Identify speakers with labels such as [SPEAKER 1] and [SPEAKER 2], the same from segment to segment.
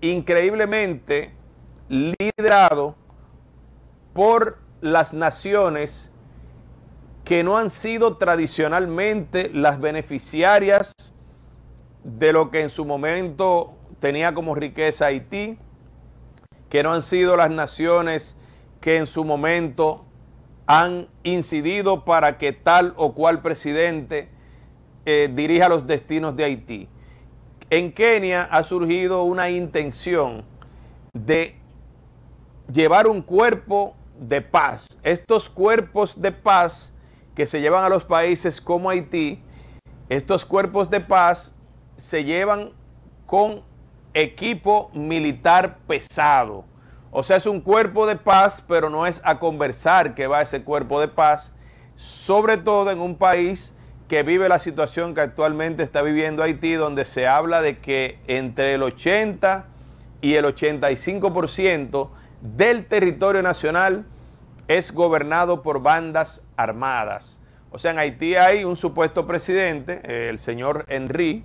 [SPEAKER 1] increíblemente liderado por las naciones que no han sido tradicionalmente las beneficiarias de lo que en su momento tenía como riqueza Haití, que no han sido las naciones que en su momento han incidido para que tal o cual presidente eh, dirija los destinos de Haití. En Kenia ha surgido una intención de llevar un cuerpo de paz. Estos cuerpos de paz que se llevan a los países como Haití, estos cuerpos de paz se llevan con equipo militar pesado. O sea, es un cuerpo de paz, pero no es a conversar que va ese cuerpo de paz, sobre todo en un país que vive la situación que actualmente está viviendo Haití, donde se habla de que entre el 80 y el 85% del territorio nacional es gobernado por bandas armadas. O sea, en Haití hay un supuesto presidente, eh, el señor Henry,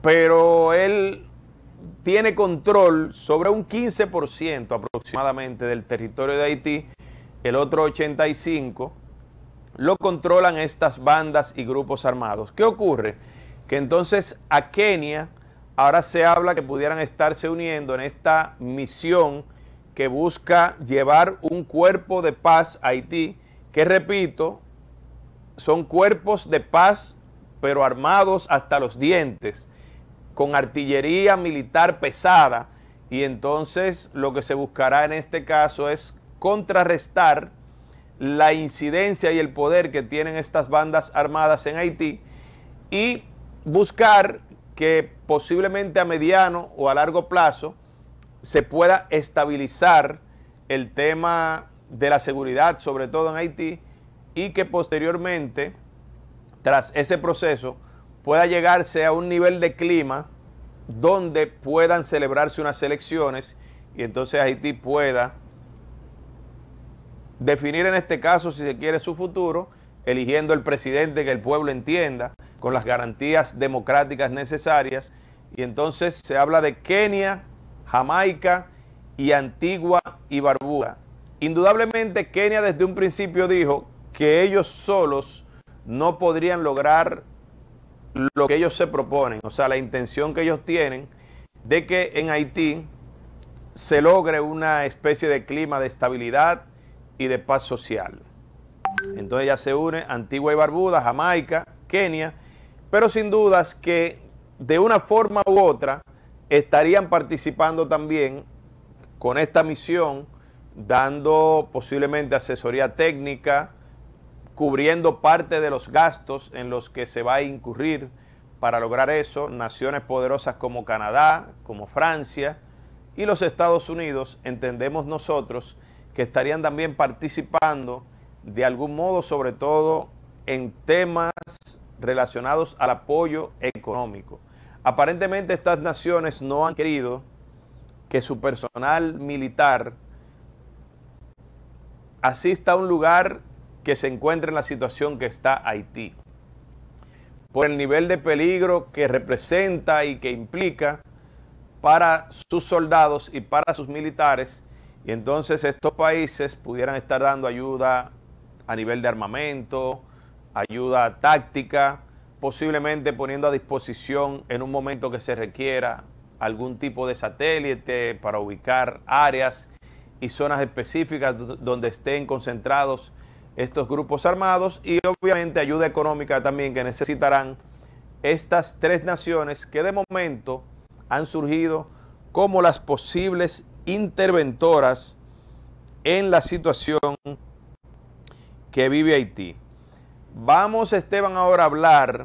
[SPEAKER 1] pero él tiene control sobre un 15% aproximadamente del territorio de Haití, el otro 85% lo controlan estas bandas y grupos armados. ¿Qué ocurre? Que entonces a Kenia ahora se habla que pudieran estarse uniendo en esta misión que busca llevar un cuerpo de paz a Haití, que repito, son cuerpos de paz, pero armados hasta los dientes, con artillería militar pesada, y entonces lo que se buscará en este caso es contrarrestar la incidencia y el poder que tienen estas bandas armadas en Haití y buscar que posiblemente a mediano o a largo plazo se pueda estabilizar el tema de la seguridad, sobre todo en Haití, y que posteriormente, tras ese proceso, pueda llegarse a un nivel de clima donde puedan celebrarse unas elecciones y entonces Haití pueda definir en este caso, si se quiere, su futuro, eligiendo el presidente que el pueblo entienda, con las garantías democráticas necesarias. Y entonces se habla de Kenia, Jamaica y Antigua y Barbuda. Indudablemente Kenia desde un principio dijo que ellos solos no podrían lograr lo que ellos se proponen, o sea, la intención que ellos tienen de que en Haití se logre una especie de clima de estabilidad, y de paz social. Entonces ya se une Antigua y Barbuda, Jamaica, Kenia, pero sin dudas que de una forma u otra estarían participando también con esta misión, dando posiblemente asesoría técnica, cubriendo parte de los gastos en los que se va a incurrir para lograr eso, naciones poderosas como Canadá, como Francia y los Estados Unidos, entendemos nosotros, que estarían también participando de algún modo, sobre todo en temas relacionados al apoyo económico. Aparentemente estas naciones no han querido que su personal militar asista a un lugar que se encuentre en la situación que está Haití, por el nivel de peligro que representa y que implica para sus soldados y para sus militares y entonces estos países pudieran estar dando ayuda a nivel de armamento, ayuda táctica, posiblemente poniendo a disposición en un momento que se requiera algún tipo de satélite para ubicar áreas y zonas específicas donde estén concentrados estos grupos armados y obviamente ayuda económica también que necesitarán estas tres naciones que de momento han surgido como las posibles interventoras en la situación que vive Haití. Vamos, Esteban, ahora a hablar